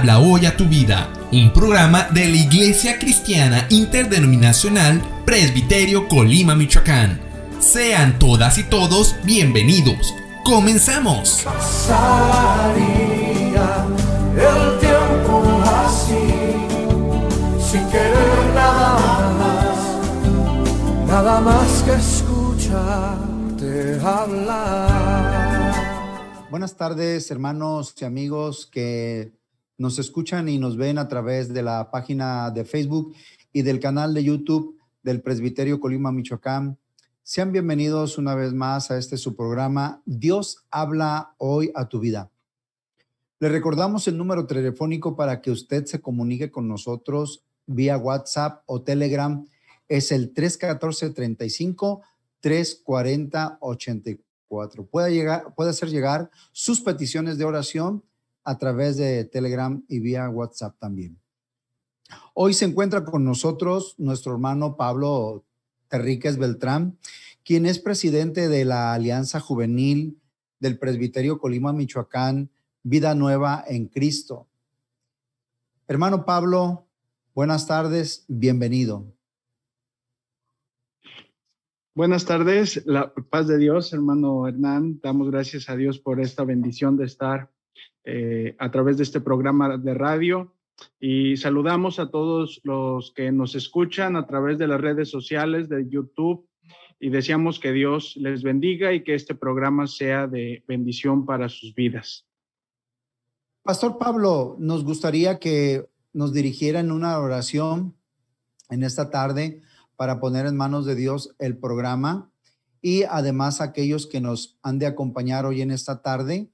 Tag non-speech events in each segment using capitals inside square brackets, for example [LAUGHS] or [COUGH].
Habla hoy a tu vida, un programa de la Iglesia Cristiana Interdenominacional Presbiterio Colima, Michoacán. Sean todas y todos bienvenidos. ¡Comenzamos! el tiempo así, nada que hablar. Buenas tardes, hermanos y amigos que nos escuchan y nos ven a través de la página de Facebook y del canal de YouTube del Presbiterio Colima, Michoacán. Sean bienvenidos una vez más a este su programa, Dios habla hoy a tu vida. Le recordamos el número telefónico para que usted se comunique con nosotros vía WhatsApp o Telegram. Es el 314-35-340-84. Puede, llegar, puede hacer llegar sus peticiones de oración a través de Telegram y vía WhatsApp también. Hoy se encuentra con nosotros nuestro hermano Pablo Terríquez Beltrán, quien es presidente de la Alianza Juvenil del Presbiterio Colima, Michoacán, Vida Nueva en Cristo. Hermano Pablo, buenas tardes, bienvenido. Buenas tardes, la paz de Dios, hermano Hernán. Damos gracias a Dios por esta bendición de estar eh, a través de este programa de radio. Y saludamos a todos los que nos escuchan a través de las redes sociales, de YouTube, y deseamos que Dios les bendiga y que este programa sea de bendición para sus vidas. Pastor Pablo, nos gustaría que nos dirigieran una oración en esta tarde para poner en manos de Dios el programa y además aquellos que nos han de acompañar hoy en esta tarde.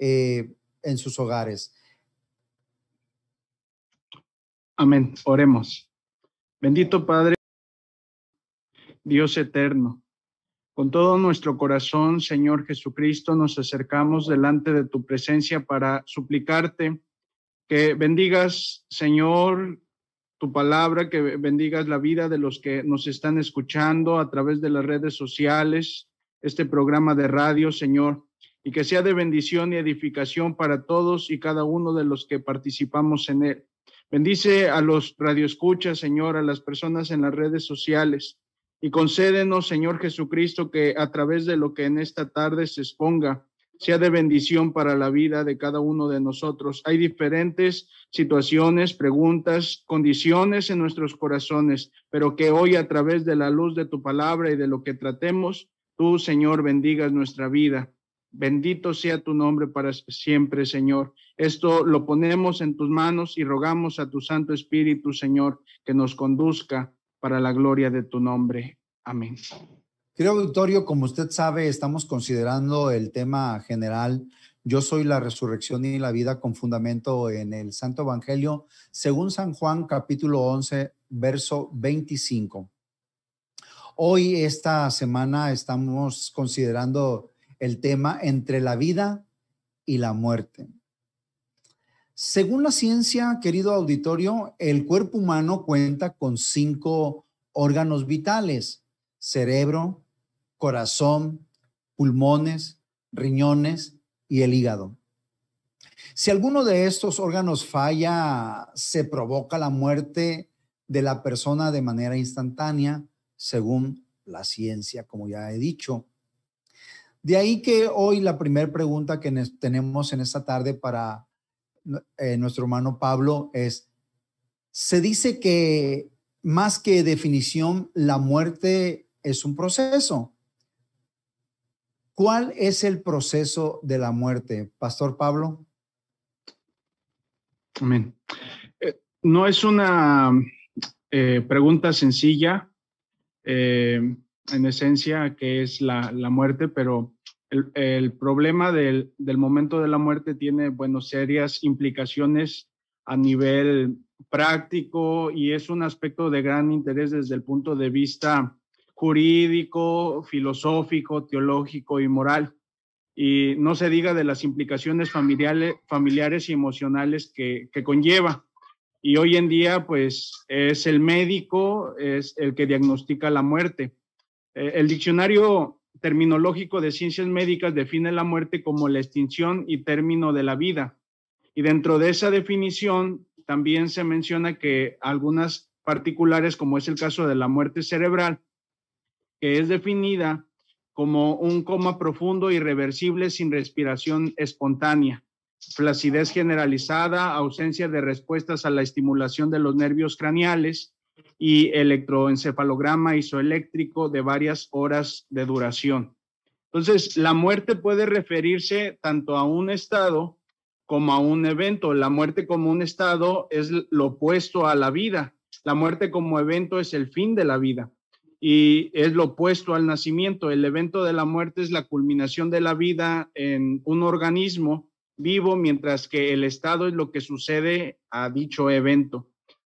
Eh, en sus hogares. Amén. Oremos. Bendito Padre, Dios eterno. Con todo nuestro corazón, Señor Jesucristo, nos acercamos delante de tu presencia para suplicarte que bendigas, Señor, tu palabra, que bendigas la vida de los que nos están escuchando a través de las redes sociales, este programa de radio, Señor y que sea de bendición y edificación para todos y cada uno de los que participamos en él. Bendice a los radioescuchas, Señor, a las personas en las redes sociales y concédenos, Señor Jesucristo, que a través de lo que en esta tarde se exponga, sea de bendición para la vida de cada uno de nosotros. Hay diferentes situaciones, preguntas, condiciones en nuestros corazones, pero que hoy a través de la luz de tu palabra y de lo que tratemos, tú, Señor, bendigas nuestra vida. Bendito sea tu nombre para siempre, Señor. Esto lo ponemos en tus manos y rogamos a tu Santo Espíritu, Señor, que nos conduzca para la gloria de tu nombre. Amén. Querido auditorio, como usted sabe, estamos considerando el tema general. Yo soy la resurrección y la vida con fundamento en el Santo Evangelio, según San Juan capítulo 11, verso 25. Hoy, esta semana, estamos considerando el tema entre la vida y la muerte. Según la ciencia, querido auditorio, el cuerpo humano cuenta con cinco órganos vitales, cerebro, corazón, pulmones, riñones y el hígado. Si alguno de estos órganos falla, se provoca la muerte de la persona de manera instantánea, según la ciencia, como ya he dicho. De ahí que hoy la primera pregunta que tenemos en esta tarde para eh, nuestro hermano Pablo es, se dice que más que definición, la muerte es un proceso. ¿Cuál es el proceso de la muerte, Pastor Pablo? Amén. Eh, no es una eh, pregunta sencilla en esencia que es la, la muerte, pero el, el problema del, del, momento de la muerte tiene, bueno, serias implicaciones a nivel práctico y es un aspecto de gran interés desde el punto de vista jurídico, filosófico, teológico y moral. Y no se diga de las implicaciones familiares, familiares y emocionales que, que conlleva. Y hoy en día, pues, es el médico, es el que diagnostica la muerte eh, el diccionario terminológico de ciencias médicas define la muerte como la extinción y término de la vida. Y dentro de esa definición también se menciona que algunas particulares, como es el caso de la muerte cerebral, que es definida como un coma profundo, irreversible, sin respiración espontánea, flacidez generalizada, ausencia de respuestas a la estimulación de los nervios craneales, y electroencefalograma isoeléctrico de varias horas de duración. Entonces, la muerte puede referirse tanto a un estado como a un evento. La muerte como un estado es lo opuesto a la vida. La muerte como evento es el fin de la vida y es lo opuesto al nacimiento. El evento de la muerte es la culminación de la vida en un organismo vivo, mientras que el estado es lo que sucede a dicho evento.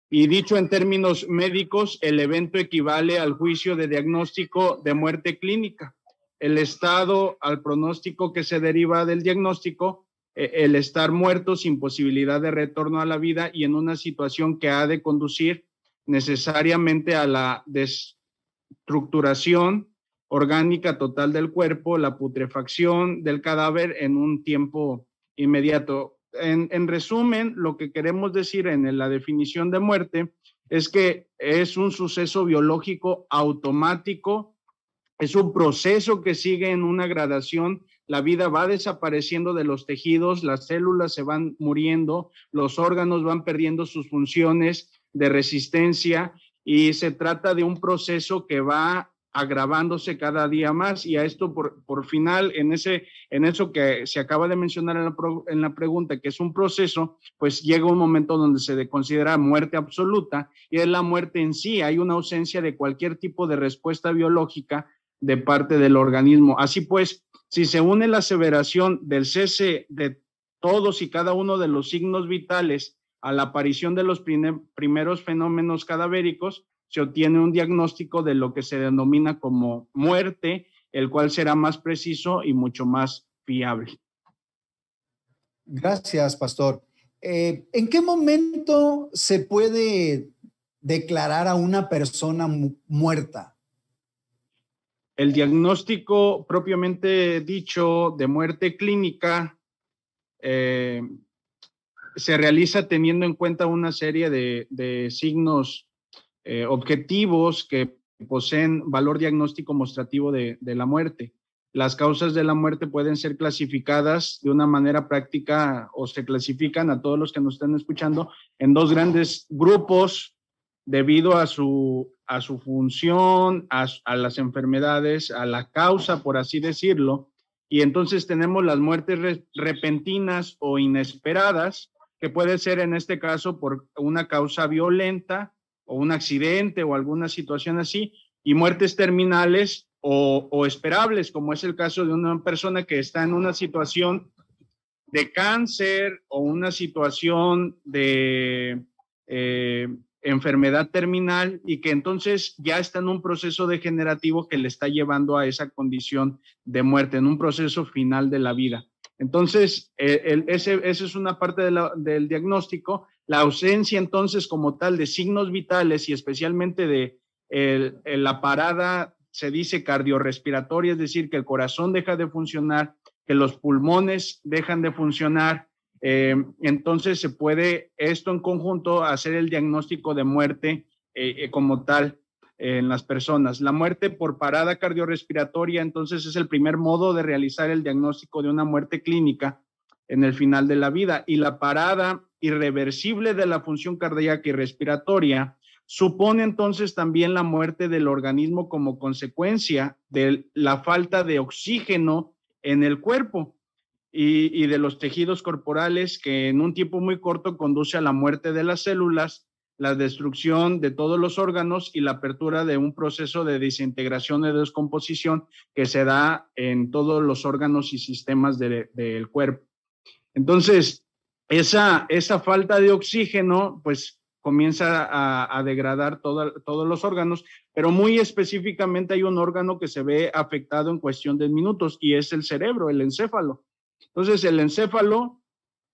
Y dicho en términos médicos, el evento equivale al juicio de diagnóstico de muerte clínica. El estado al pronóstico que se deriva del diagnóstico, e, el estar muerto sin posibilidad de retorno a la vida y en una situación que ha de conducir necesariamente a la destructuración orgánica total del cuerpo, la putrefacción del cadáver en un tiempo inmediato en, resumen, lo que queremos decir en la definición de muerte es que es un suceso biológico automático, es un proceso que sigue en una gradación la vida va desapareciendo de los tejidos, las células se van muriendo, los órganos van perdiendo sus funciones de resistencia y se trata de un proceso que va agravándose cada día más y a esto por, por final, en, ese, en eso que se acaba de mencionar en la, en la pregunta, que es un proceso, pues llega un momento donde se considera muerte absoluta y es la muerte en sí, hay una ausencia de cualquier tipo de respuesta biológica de parte del organismo. Así pues, si se une la aseveración del cese de todos y cada uno de los signos vitales a la aparición de los primeros fenómenos cadavéricos, se obtiene un diagnóstico de lo que se denomina como muerte, el cual será más preciso y mucho más fiable. Gracias, pastor. Eh, ¿En qué momento se puede declarar a una persona muerta? El diagnóstico propiamente dicho de muerte clínica eh, se realiza teniendo en cuenta una serie de, de signos eh, objetivos que poseen valor diagnóstico mostrativo de, la muerte. Las causas de la muerte pueden ser clasificadas de una manera práctica o se clasifican a todos los que nos están escuchando en dos grandes grupos debido a su, a su función, a, las enfermedades, a la causa, por así decirlo. Y entonces tenemos las muertes repentinas o inesperadas, que puede ser en este caso por una causa violenta, o un accidente o alguna situación así, y muertes terminales o, esperables, como es el caso de una persona que está en una situación de cáncer o una situación de eh, enfermedad terminal y que entonces ya está en un proceso degenerativo que le está llevando a esa condición de muerte, en un proceso final de la vida. Entonces, eh, esa es una parte del diagnóstico la ausencia entonces como tal de signos vitales y especialmente de la parada, se dice cardiorrespiratoria, es decir, que el corazón deja de funcionar, que los pulmones dejan de funcionar. Eh, entonces se puede esto en conjunto hacer el diagnóstico de muerte eh, eh, como tal en las personas. La muerte por parada cardiorrespiratoria, entonces, es el primer modo de realizar el diagnóstico de una muerte clínica en el final de la vida. Y la parada irreversible de la función cardíaca y respiratoria, supone entonces también la muerte del organismo como consecuencia de la falta de oxígeno en el cuerpo y, de los tejidos corporales que en un tiempo muy corto conduce a la muerte de las células, la destrucción de todos los órganos y la apertura de un proceso de desintegración y descomposición que se da en todos los órganos y sistemas del cuerpo. Entonces, esa, esa falta de oxígeno, pues comienza a, degradar todos los órganos, pero muy específicamente hay un órgano que se ve afectado en cuestión de minutos y es el cerebro, el encéfalo. Entonces, el encéfalo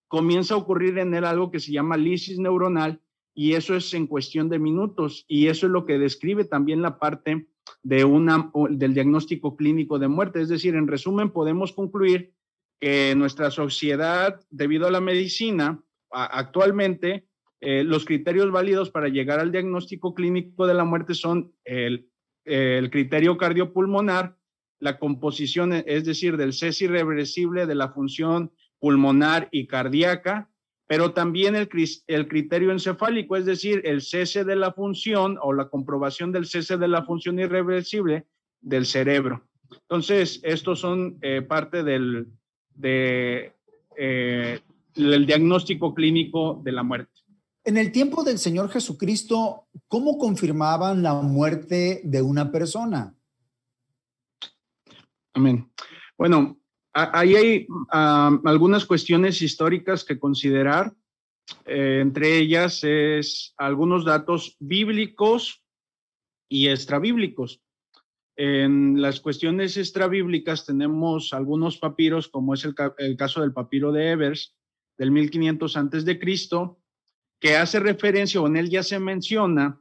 comienza a ocurrir en él algo que se llama lisis neuronal y eso es en cuestión de minutos y eso es lo que describe también la parte de una, del diagnóstico clínico de muerte. Es decir, en resumen, podemos concluir que eh, nuestra sociedad, debido a la medicina, actualmente eh, los criterios válidos para llegar al diagnóstico clínico de la muerte son el, criterio cardiopulmonar, la composición, es decir, del cese irreversible de la función pulmonar y cardíaca, pero también el, el, criterio encefálico, es decir, el cese de la función o la comprobación del cese de la función irreversible del cerebro. Entonces, estos son eh, parte del, de, eh, el diagnóstico clínico de la muerte. En el tiempo del Señor Jesucristo, ¿cómo confirmaban la muerte de una persona? Amén. Bueno, ahí hay algunas cuestiones históricas que considerar. Eh, entre ellas es algunos datos bíblicos y extrabíblicos. En las cuestiones extrabíblicas tenemos algunos papiros, como es el, caso del papiro de Evers, del 1500 antes de Cristo, que hace referencia, o en él ya se menciona,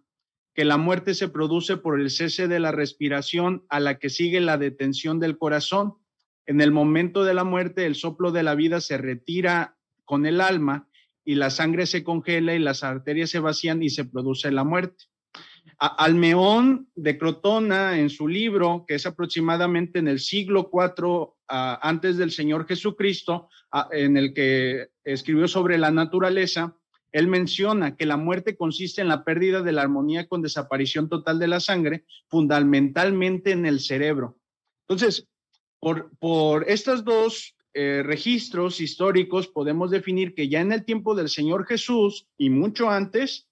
que la muerte se produce por el cese de la respiración a la que sigue la detención del corazón. En el momento de la muerte, el soplo de la vida se retira con el alma y la sangre se congela y las arterias se vacían y se produce la muerte. Almeón de Crotona, en su libro, que es aproximadamente en el siglo IV antes del Señor Jesucristo, en el que escribió sobre la naturaleza, él menciona que la muerte consiste en la pérdida de la armonía con desaparición total de la sangre, fundamentalmente en el cerebro. Entonces, por, por estos dos eh, registros históricos podemos definir que ya en el tiempo del Señor Jesús y mucho antes,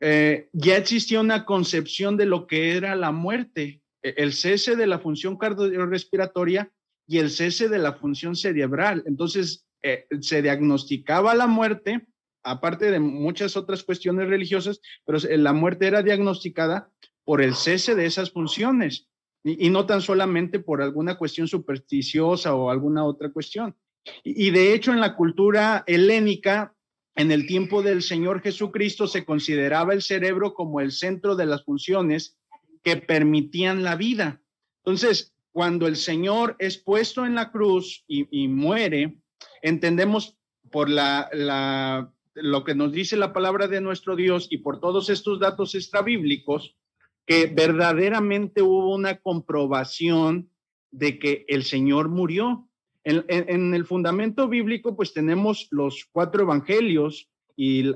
eh, ya existía una concepción de lo que era la muerte, e, el cese de la función cardiorrespiratoria y el cese de la función cerebral. Entonces, eh, se diagnosticaba la muerte, aparte de muchas otras cuestiones religiosas, pero la muerte era diagnosticada por el cese de esas funciones y, no tan solamente por alguna cuestión supersticiosa o alguna otra cuestión. y de hecho, en la cultura helénica en el tiempo del Señor Jesucristo se consideraba el cerebro como el centro de las funciones que permitían la vida. Entonces, cuando el Señor es puesto en la cruz y, muere, entendemos por la, lo que nos dice la palabra de nuestro Dios y por todos estos datos extrabíblicos, que verdaderamente hubo una comprobación de que el Señor murió, en, el fundamento bíblico, pues tenemos los cuatro evangelios y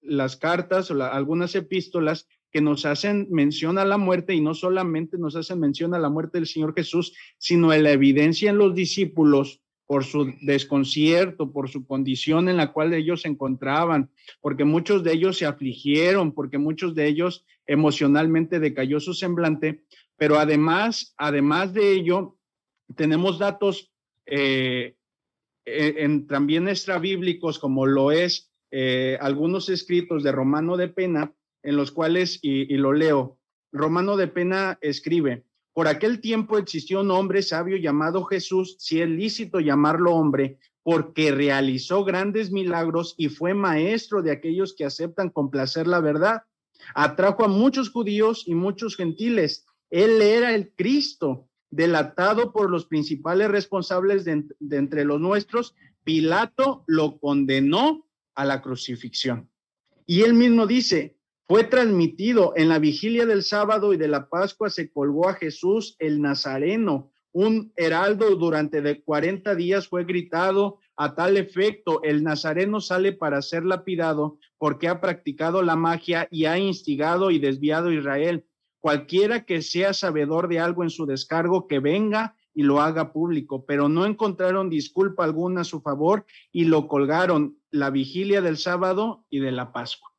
las cartas o algunas epístolas que nos hacen mención a la muerte y no solamente nos hacen mención a la muerte del Señor Jesús, sino en la evidencia en los discípulos por su desconcierto, por su condición en la cual ellos se encontraban, porque muchos de ellos se afligieron, porque muchos de ellos emocionalmente decayó su semblante, pero además, además de ello, tenemos datos eh, en, también extrabíblicos como lo es eh, algunos escritos de Romano de Pena, en los cuales, y, y lo leo, Romano de Pena escribe, por aquel tiempo existió un hombre sabio llamado Jesús, si es lícito llamarlo hombre, porque realizó grandes milagros y fue maestro de aquellos que aceptan con placer la verdad. Atrajo a muchos judíos y muchos gentiles. Él era el Cristo, delatado por los principales responsables de, entre los nuestros, Pilato lo condenó a la crucifixión. Y él mismo dice, fue transmitido en la vigilia del sábado y de la Pascua, se colgó a Jesús el Nazareno. Un heraldo durante de 40 días fue gritado a tal efecto, el Nazareno sale para ser lapidado porque ha practicado la magia y ha instigado y desviado a Israel cualquiera que sea sabedor de algo en su descargo, que venga y lo haga público, pero no encontraron disculpa alguna a su favor y lo colgaron la vigilia del sábado y de la Pascua.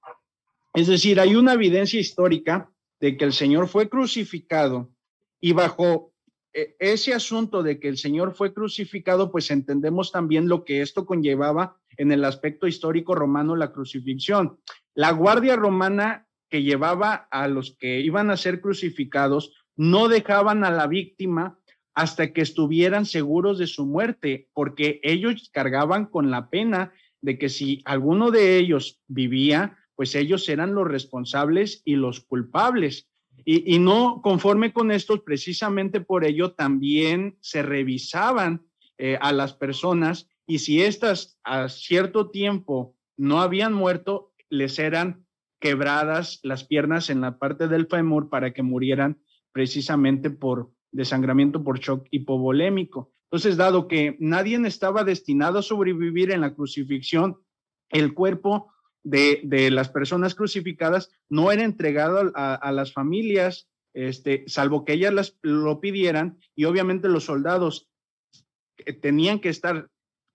Es decir, hay una evidencia histórica de que el Señor fue crucificado y bajo eh, ese asunto de que el Señor fue crucificado, pues entendemos también lo que esto conllevaba en el aspecto histórico romano, la crucifixión. La Guardia Romana que llevaba a los que iban a ser crucificados no dejaban a la víctima hasta que estuvieran seguros de su muerte, porque ellos cargaban con la pena de que si alguno de ellos vivía, pues ellos eran los responsables y los culpables. Y, no conforme con esto, precisamente por ello también se revisaban eh, a las personas y si éstas a cierto tiempo no habían muerto, les eran quebradas las piernas en la parte del fémur para que murieran precisamente por desangramiento por shock hipovolémico. Entonces, dado que nadie estaba destinado a sobrevivir en la crucifixión, el cuerpo de, las personas crucificadas no era entregado a, las familias, este, salvo que ellas lo pidieran, y obviamente los soldados eh, tenían que estar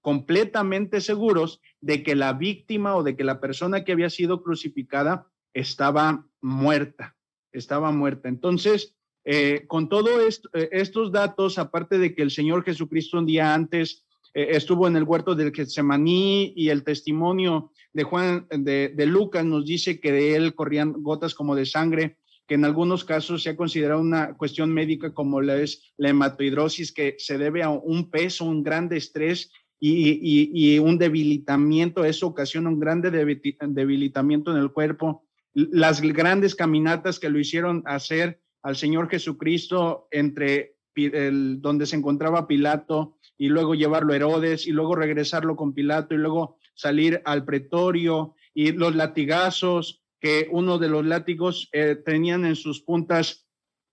completamente seguros de que la víctima o de que la persona que había sido crucificada estaba muerta, estaba muerta. Entonces, eh, con todos eh, estos datos, aparte de que el Señor Jesucristo un día antes eh, estuvo en el huerto del Getsemaní y el testimonio de Juan, de, de Lucas nos dice que de él corrían gotas como de sangre, que en algunos casos se ha considerado una cuestión médica como la es la hematoidrosis, que se debe a un peso, un gran estrés y, un debilitamiento, eso ocasiona un grande debilitamiento en el cuerpo. Las grandes caminatas que lo hicieron hacer al Señor Jesucristo entre el, donde se encontraba Pilato y luego llevarlo a Herodes y luego regresarlo con Pilato y luego salir al pretorio y los latigazos que uno de los látigos eh, tenían en sus puntas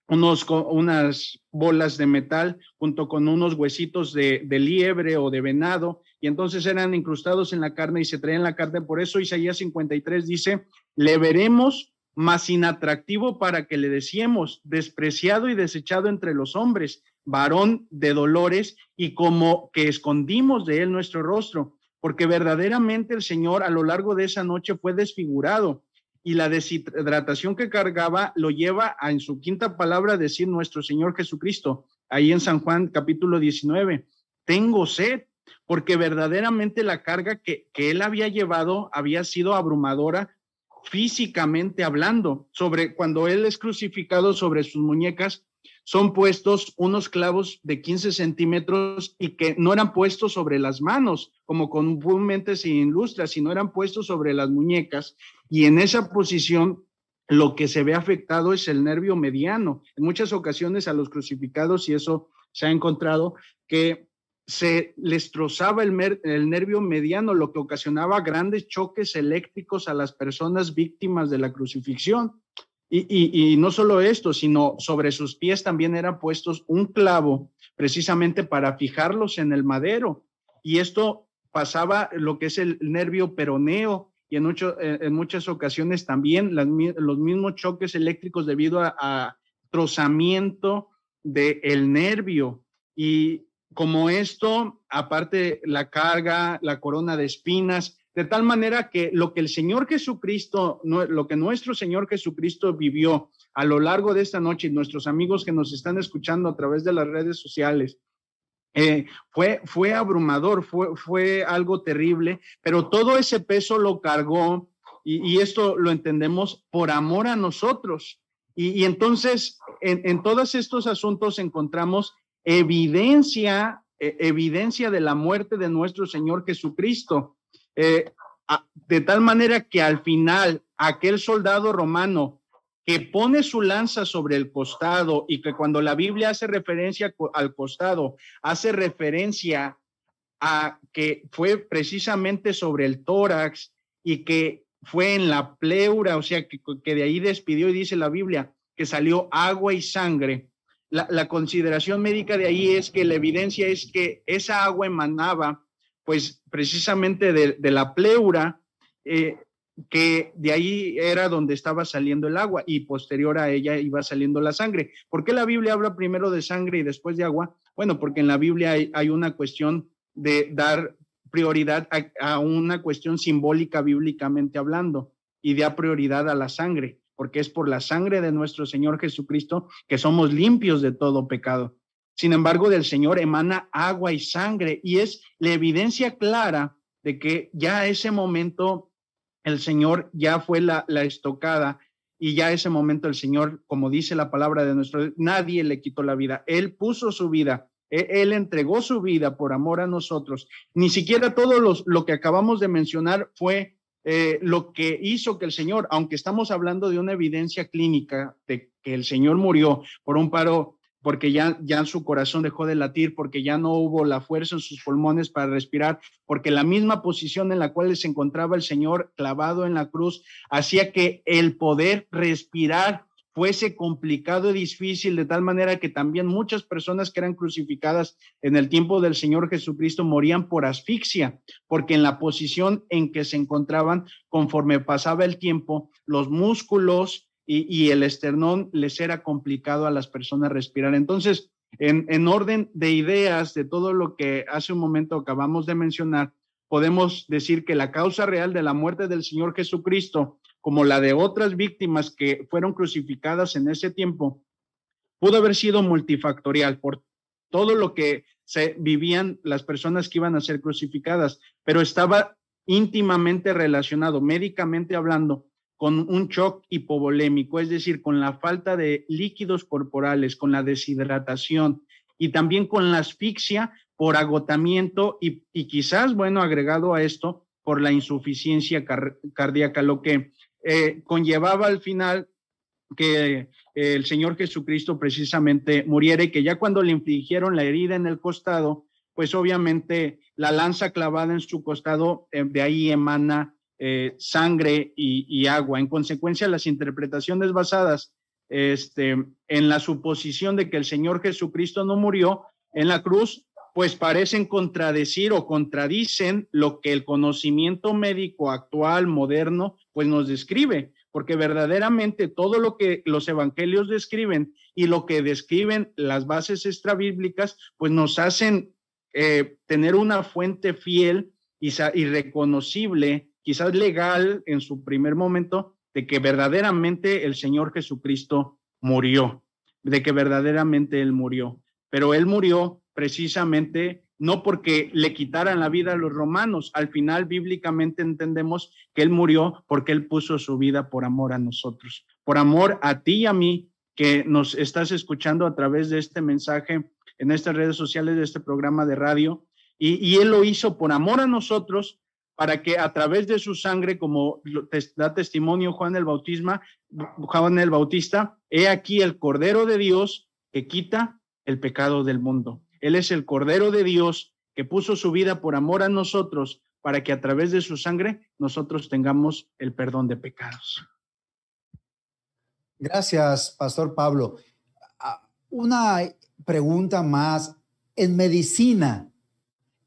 unos, unas bolas de metal junto con unos huesitos de, de, liebre o de venado, y entonces eran incrustados en la carne y se traían la carne. Por eso Isaías 53 dice, le veremos más inatractivo para que le decíamos, despreciado y desechado entre los hombres, varón de dolores, y como que escondimos de él nuestro rostro, porque verdaderamente el Señor a lo largo de esa noche fue desfigurado y la deshidratación que cargaba lo lleva a en su quinta palabra decir nuestro Señor Jesucristo, ahí en San Juan capítulo 19, tengo sed, porque verdaderamente la carga que, que él había llevado había sido abrumadora físicamente hablando, sobre cuando él es crucificado sobre sus muñecas, son puestos unos clavos de 15 centímetros y que no eran puestos sobre las manos, como comúnmente se ilustra, sino eran puestos sobre las muñecas y en esa posición lo que se ve afectado es el nervio mediano. En muchas ocasiones a los crucificados, y eso se ha encontrado, que se les trozaba el, nervio mediano, lo que ocasionaba grandes choques eléctricos a las personas víctimas de la crucifixión. Y, y no solo esto, sino sobre sus pies también eran puestos un clavo precisamente para fijarlos en el madero. Y esto pasaba lo que es el nervio peroneo, y en, en muchas ocasiones también los mismos choques eléctricos debido a, trozamiento del el nervio. Y como esto, aparte la carga, la corona de espinas, de tal manera que lo que el Señor Jesucristo, lo que nuestro Señor Jesucristo vivió a lo largo de esta noche y nuestros amigos que nos están escuchando a través de las redes sociales, eh, fue, fue abrumador, fue, fue algo terrible, pero todo ese peso lo cargó y, esto lo entendemos por amor a nosotros. Y, entonces, en, todos estos asuntos encontramos evidencia, eh, evidencia de la muerte de nuestro Señor Jesucristo. Eh, de tal manera que al final aquel soldado romano que pone su lanza sobre el costado y que cuando la Biblia hace referencia al costado, hace referencia a que fue precisamente sobre el tórax y que fue en la pleura, o sea, que, de ahí despidió y dice la Biblia que salió agua y sangre. La, consideración médica de ahí es que la evidencia es que esa agua emanaba pues precisamente de, de la pleura, eh, que de ahí era donde estaba saliendo el agua y posterior a ella iba saliendo la sangre. ¿Por qué la Biblia habla primero de sangre y después de agua? Bueno, porque en la Biblia hay, una cuestión de dar prioridad a, a, una cuestión simbólica bíblicamente hablando y da prioridad a la sangre, porque es por la sangre de nuestro Señor Jesucristo que somos limpios de todo pecado. Sin embargo, del Señor emana agua y sangre y es la evidencia clara de que ya ese momento el Señor ya fue la, estocada y ya ese momento el Señor, como dice la palabra de nuestro, nadie le quitó la vida, Él puso su vida. E, Él entregó su vida por amor a nosotros. Ni siquiera todo los, lo que acabamos de mencionar fue eh, lo que hizo que el Señor, aunque estamos hablando de una evidencia clínica de que el Señor murió por un paro porque ya, ya su corazón dejó de latir, porque ya no hubo la fuerza en sus pulmones para respirar, porque la misma posición en la cual se encontraba el Señor clavado en la cruz hacía que el poder respirar fuese complicado y difícil, de tal manera que también muchas personas que eran crucificadas en el tiempo del Señor Jesucristo morían por asfixia, porque en la posición en que se encontraban, conforme pasaba el tiempo, los músculos y, el esternón les era complicado a las personas respirar. Entonces, en, en orden de ideas de todo lo que hace un momento acabamos de mencionar, podemos decir que la causa real de la muerte del Señor Jesucristo, como la de otras víctimas que fueron crucificadas en ese tiempo, pudo haber sido multifactorial por todo lo que se vivían las personas que iban a ser crucificadas, pero estaba íntimamente relacionado, médicamente hablando, con un shock hipovolémico, es decir, con la falta de líquidos corporales, con la deshidratación y también con la asfixia por agotamiento y, y quizás, bueno, agregado a esto, por la insuficiencia cardíaca, lo que eh, conllevaba al final que el Señor Jesucristo precisamente muriera y que ya cuando le infligieron la herida en el costado, pues obviamente la lanza clavada en su costado, eh, de ahí emana eh, sangre y, agua. En consecuencia, las interpretaciones basadas este, en la suposición de que el Señor Jesucristo no murió en la cruz, pues parecen contradecir o contradicen lo que el conocimiento médico actual, moderno, pues nos describe, porque verdaderamente todo lo que los evangelios describen y lo que describen las bases extrabíblicas, pues nos hacen eh, tener una fuente fiel y, y reconocible quizás legal en su primer momento, de que verdaderamente el Señor Jesucristo murió, de que verdaderamente Él murió. Pero Él murió precisamente no porque le quitaran la vida a los romanos. Al final, bíblicamente entendemos que Él murió porque Él puso su vida por amor a nosotros, por amor a ti y a mí que nos estás escuchando a través de este mensaje en estas redes sociales de este programa de radio. Y, Él lo hizo por amor a nosotros para que a través de su sangre, como da testimonio Juan el Bautista, Juan el Bautista, he aquí el Cordero de Dios que quita el pecado del mundo. Él es el Cordero de Dios que puso su vida por amor a nosotros, para que a través de su sangre nosotros tengamos el perdón de pecados. Gracias, Pastor Pablo. Ah, una pregunta más. En medicina,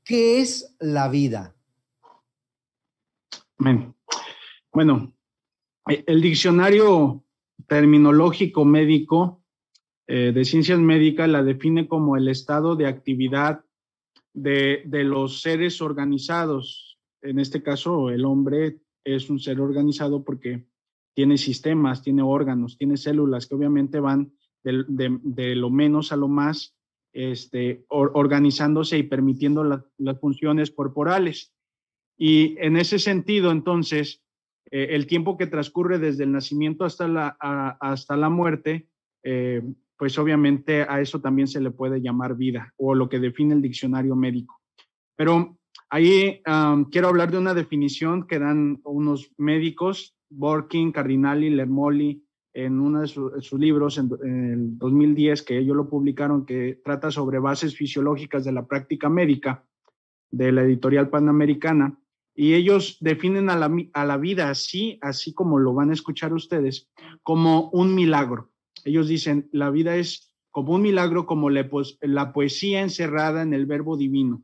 ¿qué es la vida? Bueno, eh, el diccionario terminológico médico eh, de ciencias médicas la define como el estado de actividad de, los seres organizados. En este caso, el hombre es un ser organizado porque tiene sistemas, tiene órganos, tiene células que obviamente van de, lo menos a lo más, este, organizándose y permitiendo las funciones corporales. Y en ese sentido, entonces, eh, el tiempo que transcurre desde el nacimiento hasta la, hasta la muerte, eh, pues obviamente a eso también se le puede llamar vida o lo que define el diccionario médico. Pero ahí quiero hablar de una definición que dan unos médicos, Borkin, Cardinali, Lermoli, en uno de, sus libros en, el 2010, que ellos lo publicaron, que trata sobre bases fisiológicas de la práctica médica de la editorial panamericana y ellos definen a la, vida así, así como lo van a escuchar ustedes, como un milagro. Ellos dicen, la vida es como un milagro, como la, poesía encerrada en el verbo divino,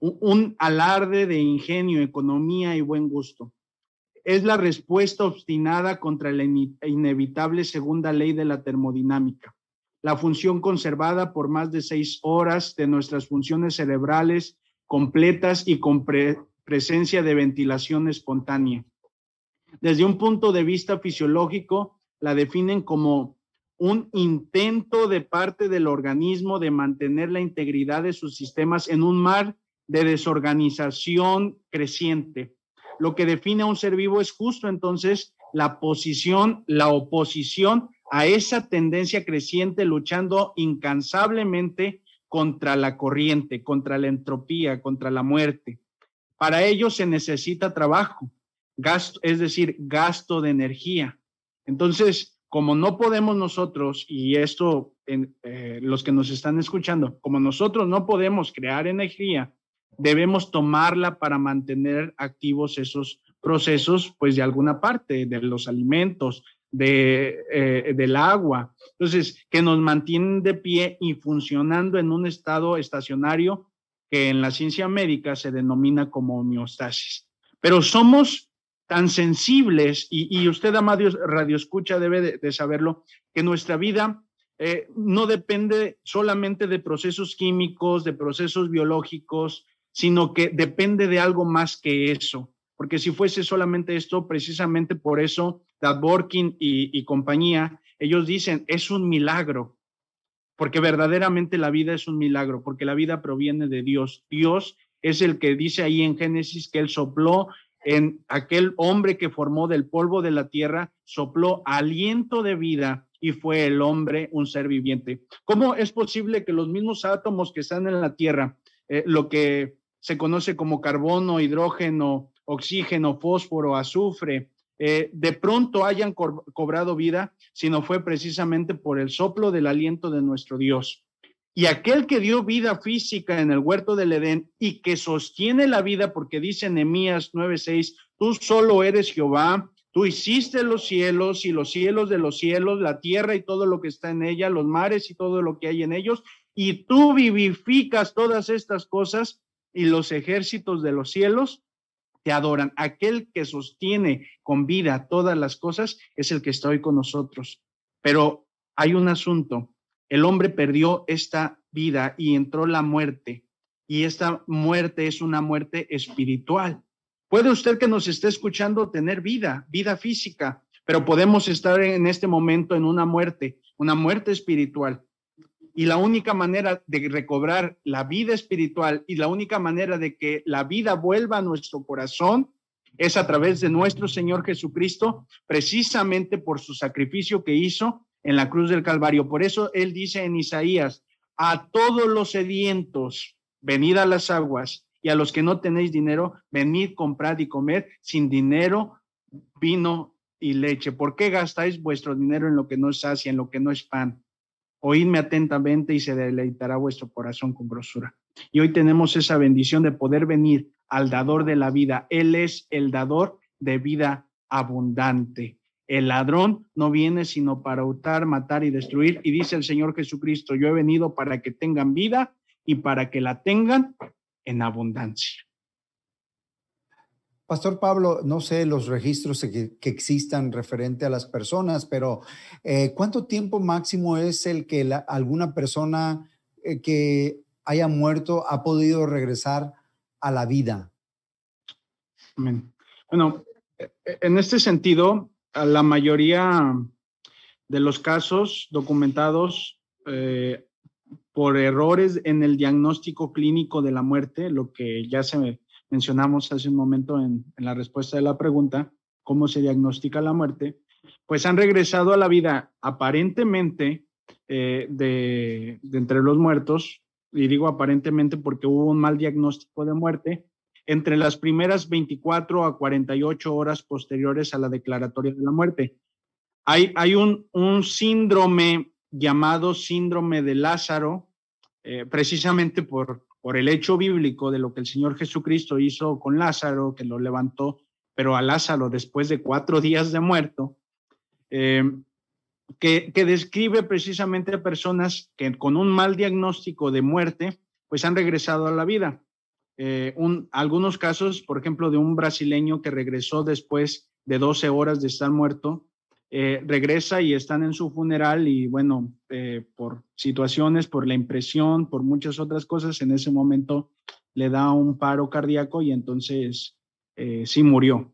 un, alarde de ingenio, economía y buen gusto. Es la respuesta obstinada contra la inevitable segunda ley de la termodinámica la función conservada por más de seis horas de nuestras funciones cerebrales completas y compre presencia de ventilación espontánea. Desde un punto de vista fisiológico, la definen como un intento de parte del organismo de mantener la integridad de sus sistemas en un mar de desorganización creciente. Lo que define a un ser vivo es justo entonces la posición, la oposición a esa tendencia creciente luchando incansablemente contra la corriente, contra la entropía, contra la muerte. Para ello se necesita trabajo, gasto, es decir, gasto de energía. Entonces, como no podemos nosotros, y esto en, eh, los que nos están escuchando, como nosotros no podemos crear energía, debemos tomarla para mantener activos esos procesos, pues de alguna parte, de los alimentos, de, eh, del agua. Entonces, que nos mantienen de pie y funcionando en un estado estacionario que en la ciencia médica se denomina como homeostasis. Pero somos tan sensibles, y, usted, amado Radio Escucha, debe de, saberlo, que nuestra vida eh, no depende solamente de procesos químicos, de procesos biológicos, sino que depende de algo más que eso. Porque si fuese solamente esto, precisamente por eso, Dad y, y compañía, ellos dicen, es un milagro, porque verdaderamente la vida es un milagro, porque la vida proviene de Dios. Dios es el que dice ahí en Génesis que él sopló en aquel hombre que formó del polvo de la tierra, sopló aliento de vida y fue el hombre un ser viviente. ¿Cómo es posible que los mismos átomos que están en la tierra, eh, lo que se conoce como carbono, hidrógeno, oxígeno, fósforo, azufre, eh, de pronto hayan cobrado vida, sino fue precisamente por el soplo del aliento de nuestro Dios. Y aquel que dio vida física en el huerto del Edén y que sostiene la vida, porque dice Nehemías 9:6, tú solo eres Jehová, tú hiciste los cielos y los cielos de los cielos, la tierra y todo lo que está en ella, los mares y todo lo que hay en ellos, y tú vivificas todas estas cosas y los ejércitos de los cielos te adoran. Aquel que sostiene con vida todas las cosas es el que está hoy con nosotros. Pero hay un asunto. El hombre perdió esta vida y entró la muerte. Y esta muerte es una muerte espiritual. Puede usted que nos esté escuchando tener vida, vida física, pero podemos estar en este momento en una muerte, una muerte espiritual. Y la única manera de recobrar la vida espiritual y la única manera de que la vida vuelva a nuestro corazón es a través de nuestro Señor Jesucristo, precisamente por su sacrificio que hizo en la cruz del Calvario. Por eso él dice en Isaías, a todos los sedientos, venid a las aguas, y a los que no tenéis dinero, venid, comprad y comed sin dinero, vino y leche. ¿Por qué gastáis vuestro dinero en lo que no es asia, en lo que no es pan? Oídme atentamente y se deleitará vuestro corazón con grosura. Y hoy tenemos esa bendición de poder venir al dador de la vida. Él es el dador de vida abundante. El ladrón no viene sino para hurtar, matar y destruir. Y dice el Señor Jesucristo, yo he venido para que tengan vida y para que la tengan en abundancia. Pastor Pablo, no sé los registros que, existan referente a las personas, pero eh, ¿cuánto tiempo máximo es el que alguna persona eh, que haya muerto ha podido regresar a la vida? Bueno, e-, en este sentido, la mayoría de los casos documentados eh, por errores en el diagnóstico clínico de la muerte, lo que ya se mencionamos hace un momento en, la respuesta de la pregunta, cómo se diagnostica la muerte, pues han regresado a la vida aparentemente eh, de, entre los muertos, y digo aparentemente porque hubo un mal diagnóstico de muerte, entre las primeras 24 a 48 horas posteriores a la declaratoria de la muerte. Hay, hay un, síndrome llamado síndrome de Lázaro, eh, precisamente por, por el hecho bíblico de lo que el Señor Jesucristo hizo con Lázaro, que lo levantó, pero a Lázaro después de cuatro [LAUGHS] días de muerto, eh, que, describe precisamente a personas que con un mal diagnóstico de muerte, pues han regresado a la vida. Eh, un, algunos casos, por ejemplo, de un brasileño que regresó después de 12 horas de estar muerto eh, regresa y están en su funeral y bueno, eh, por situaciones, por la impresión, por muchas otras cosas, en ese momento le da un paro cardíaco y entonces eh, sí murió.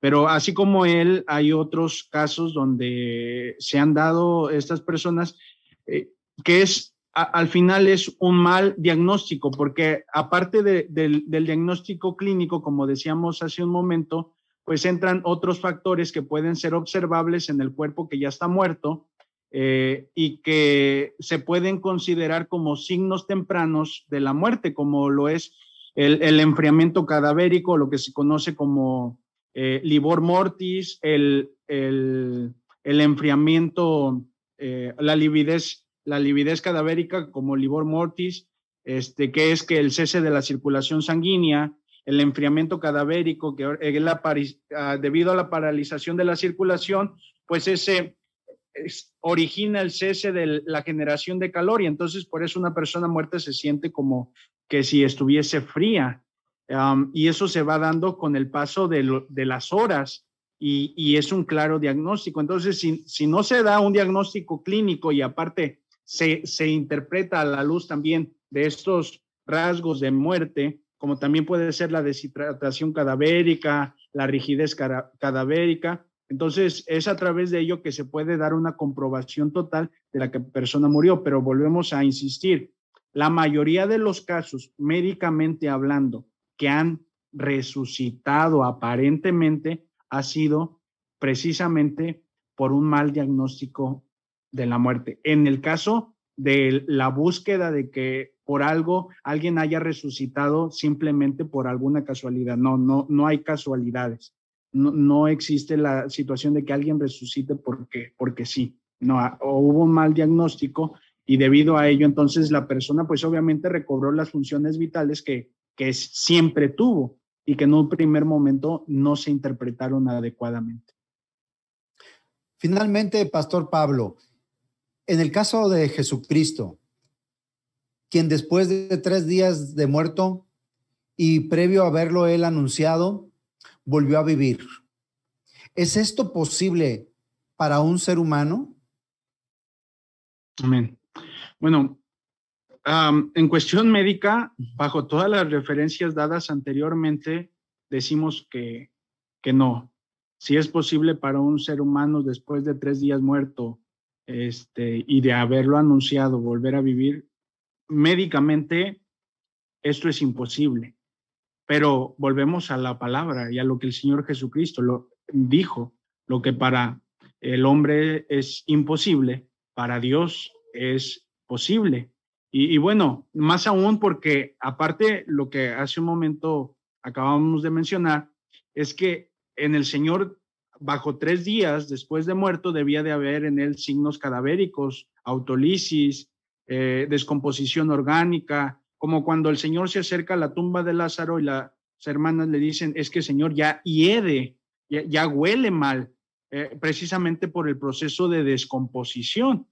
Pero así como él, hay otros casos donde se han dado estas personas que es, al final es un mal diagnóstico, porque aparte del diagnóstico clínico, como decíamos hace un momento, pues entran otros factores que pueden ser observables en el cuerpo que ya está muerto eh, y que se pueden considerar como signos tempranos de la muerte, como lo es el, enfriamiento cadavérico, lo que se conoce como eh, libor mortis, el, el, enfriamiento, eh, la lividez, la lividez cadavérica como libor mortis, este, que es que el cese de la circulación sanguínea, el enfriamiento cadavérico, que eh, la, ah, debido a la paralización de la circulación, pues ese origina el cese de la generación de calor y entonces por eso una persona muerta se siente como que si estuviese fría. y eso se va dando con el paso de, las horas y, es un claro diagnóstico. Entonces, si, no se da un diagnóstico clínico y aparte se, se interpreta a la luz también de estos rasgos de muerte, como también puede ser la deshidratación cadavérica, la rigidez cadavérica. Entonces, es a través de ello que se puede dar una comprobación total de la que persona murió, pero volvemos a insistir, la mayoría de los casos, médicamente hablando, que han resucitado aparentemente, ha sido precisamente por un mal diagnóstico de la muerte. En el caso de la búsqueda de que por algo alguien haya resucitado simplemente por alguna casualidad. No, no, no hay casualidades. No, existe la situación de que alguien resucite porque, porque sí. No, ah, hubo un mal diagnóstico y debido a ello entonces la persona pues obviamente recobró las funciones vitales que, que siempre tuvo y que en un primer momento no se interpretaron adecuadamente. Finalmente, Pastor Pablo, en el caso de Jesucristo, quien después de tres días de muerto y previo a haberlo él anunciado, volvió a vivir. ¿Es esto posible para un ser humano? Amén. Bueno, en cuestión médica, bajo todas las referencias dadas anteriormente, decimos que, que no. Si es posible para un ser humano después de tres días muerto este, y de haberlo anunciado, volver a vivir, médicamente esto es imposible. Pero volvemos a la palabra y a lo que el Señor Jesucristo lo dijo, lo que para el hombre es imposible, para Dios es posible. Y, bueno, más aún porque aparte lo que hace un momento acabamos de mencionar, es que en el Señor bajo tres días después de muerto debía de haber en él signos cadavéricos, autolisis, eh, descomposición orgánica, como cuando el Señor se acerca a la tumba de Lázaro y las hermanas le dicen, es que Señor ya hiede, ya, huele mal, eh, precisamente por el proceso de descomposición.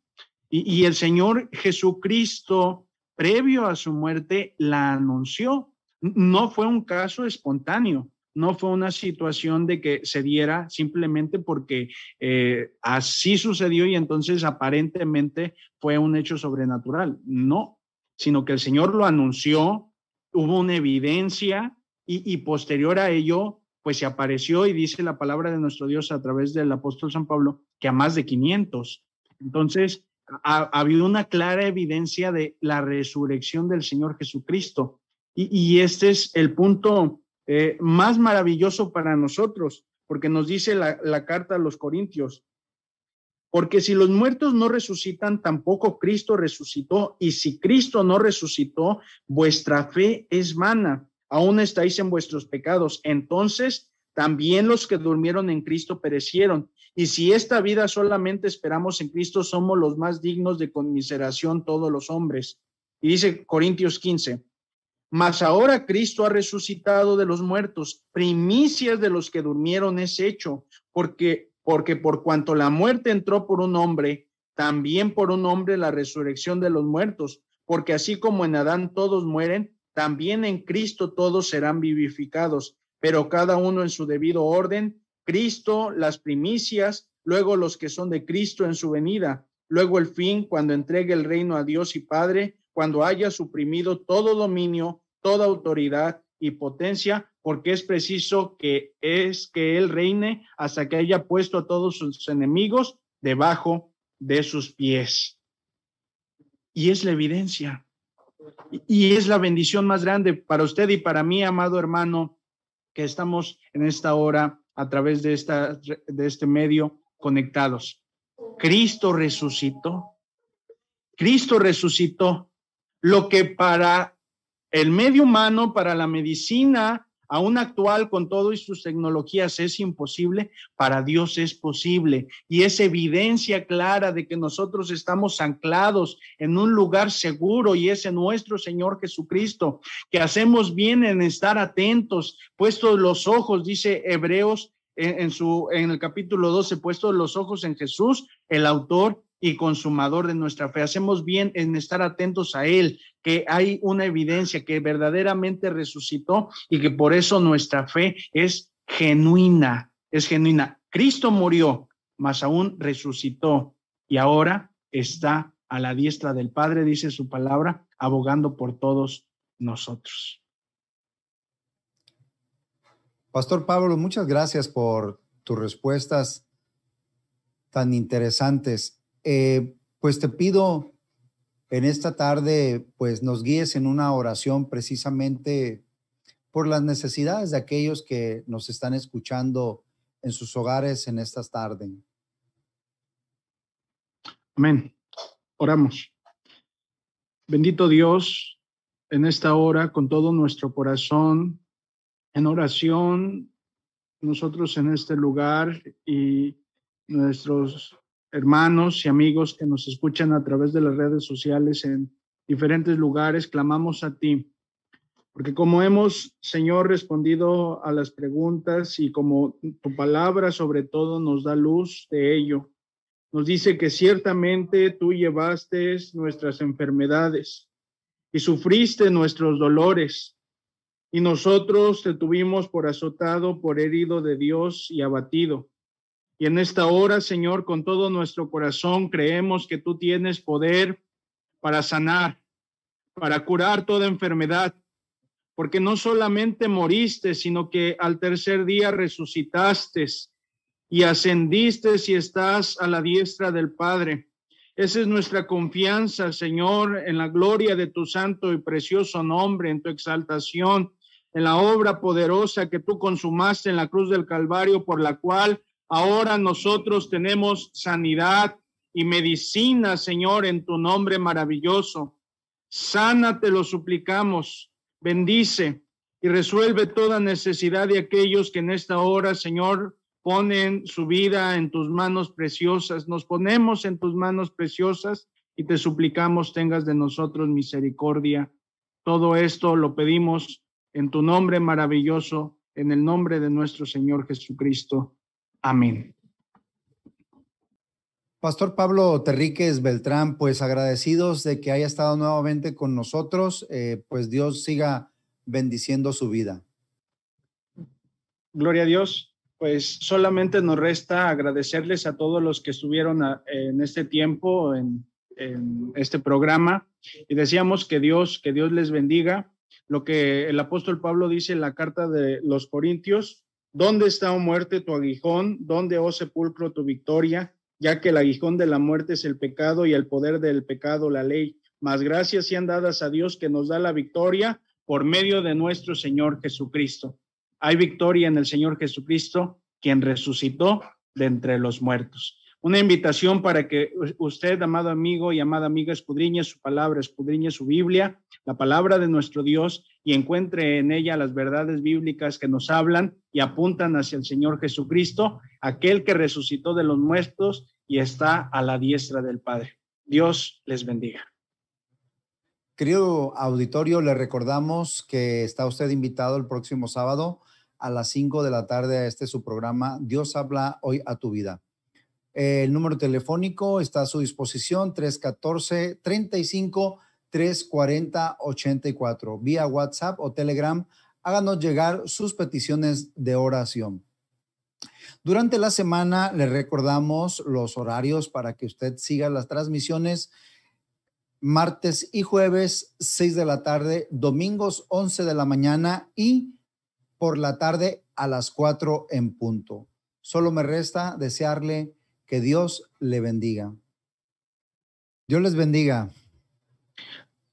y el Señor Jesucristo, previo a su muerte, la anunció. No fue un caso espontáneo no fue una situación de que se diera simplemente porque eh, así sucedió y entonces aparentemente fue un hecho sobrenatural. No, sino que el Señor lo anunció, hubo una evidencia y, posterior a ello, pues se apareció y dice la palabra de nuestro Dios a través del apóstol San Pablo que a más de 500. Entonces, ha, habido una clara evidencia de la resurrección del Señor Jesucristo. Y, y este es el punto eh, más maravilloso para nosotros, porque nos dice la, la carta a los Corintios, porque si los muertos no resucitan, tampoco Cristo resucitó, y si Cristo no resucitó, vuestra fe es vana, aún estáis en vuestros pecados, entonces también los que durmieron en Cristo perecieron. Y si esta vida solamente esperamos en Cristo, somos los más dignos de conmiseración todos los hombres. Y dice Corintios 15, mas ahora Cristo ha resucitado de los muertos, primicias de los que durmieron es hecho, porque, porque por cuanto la muerte entró por un hombre, también por un hombre la resurrección de los muertos, porque así como en Adán todos mueren, también en Cristo todos serán vivificados, pero cada uno en su debido orden, Cristo, las primicias, luego los que son de Cristo en su venida, luego el fin, cuando entregue el reino a Dios y Padre, cuando haya suprimido todo dominio, toda autoridad y potencia, porque es preciso que es que él reine hasta que haya puesto a todos sus enemigos debajo de sus pies. Y es la evidencia. Y es la bendición más grande para usted y para mí, amado hermano, que estamos en esta hora a través de, esta, de este medio conectados. Cristo resucitó. Cristo resucitó. Lo que para el medio humano para la medicina, aún actual con todo y sus tecnologías, es imposible, para Dios es posible. Y es evidencia clara de que nosotros estamos anclados en un lugar seguro y es nuestro Señor Jesucristo, que hacemos bien en estar atentos, puestos los ojos, dice Hebreos en, su, en el capítulo 12, puesto los ojos en Jesús, el autor y consumador de nuestra fe. Hacemos bien en estar atentos a Él, que hay una evidencia que verdaderamente resucitó y que por eso nuestra fe es genuina, es genuina. Cristo murió, mas aún resucitó y ahora está a la diestra del Padre, dice su palabra, abogando por todos nosotros. Pastor Pablo, muchas gracias por tus respuestas tan interesantes. Eh, pues te pido en esta tarde, pues nos guíes en una oración precisamente por las necesidades de aquellos que nos están escuchando en sus hogares en estas tardes. Amén. Oramos. Bendito Dios, en esta hora, con todo nuestro corazón, en oración, nosotros en este lugar y nuestros hermanos y amigos que nos escuchan a través de las redes sociales en diferentes lugares, clamamos a ti. Porque como hemos, Señor, respondido a las preguntas y como tu palabra sobre todo nos da luz de ello, nos dice que ciertamente tú llevaste nuestras enfermedades y sufriste nuestros dolores, y nosotros te tuvimos por azotado, por herido de Dios y abatido. Y en esta hora, Señor, con todo nuestro corazón creemos que tú tienes poder para sanar, para curar toda enfermedad, porque no solamente moriste, sino que al tercer día resucitaste y ascendiste y estás a la diestra del Padre. Esa es nuestra confianza, Señor, en la gloria de tu santo y precioso nombre, en tu exaltación, en la obra poderosa que tú consumaste en la cruz del Calvario, por la cual Ahora nosotros tenemos sanidad y medicina, Señor, en tu nombre maravilloso. Sana, te lo suplicamos. Bendice y resuelve toda necesidad de aquellos que en esta hora, Señor, ponen su vida en tus manos preciosas. Nos ponemos en tus manos preciosas y te suplicamos tengas de nosotros misericordia. Todo esto lo pedimos en tu nombre maravilloso, en el nombre de nuestro Señor Jesucristo. Amén. Pastor Pablo Terríquez Beltrán, pues agradecidos de que haya estado nuevamente con nosotros, eh, pues Dios siga bendiciendo su vida. Gloria a Dios, pues solamente nos resta agradecerles a todos los que estuvieron ah, en este tiempo, en, en este programa, y decíamos que Dios, que Dios les bendiga. Lo que el apóstol Pablo dice en la carta de los Corintios, ¿Dónde está, o oh muerte, tu aguijón? ¿Dónde, oh sepulcro, tu victoria? Ya que el aguijón de la muerte es el pecado y el poder del pecado la ley. Mas gracias sean dadas a Dios que nos da la victoria por medio de nuestro Señor Jesucristo. Hay victoria en el Señor Jesucristo, quien resucitó de entre los muertos. Una invitación para que usted, amado amigo y amada amiga, escudriñe su palabra, escudriñe su Biblia, la palabra de nuestro Dios, y encuentre en ella las verdades bíblicas que nos hablan y apuntan hacia el Señor Jesucristo, aquel que resucitó de los muertos y está a la diestra del Padre. Dios les bendiga. Querido auditorio, le recordamos que está usted invitado el próximo sábado a las 5 de la tarde a este su programa Dios habla hoy a tu vida. Eh, el número telefónico está a su disposición 314-35-340-84. Vía WhatsApp o Telegram, háganos llegar sus peticiones de oración. Durante la semana le recordamos los horarios para que usted siga las transmisiones. Martes y jueves, 6 de la tarde, domingos, 11 de la mañana y por la tarde a las 4 en punto. Solo me resta desearle que Dios le bendiga. Dios les bendiga.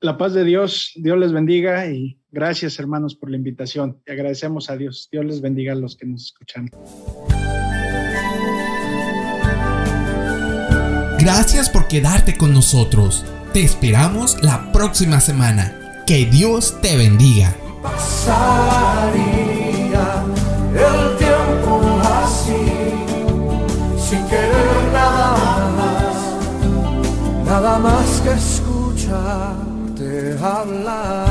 La paz de Dios, Dios les bendiga y gracias hermanos por la invitación. agradecemos a Dios. Dios les bendiga a los que nos escuchan. Gracias por quedarte con nosotros. Te esperamos la próxima semana. Que Dios te bendiga. el tiempo así, nada más que escucharte hablar.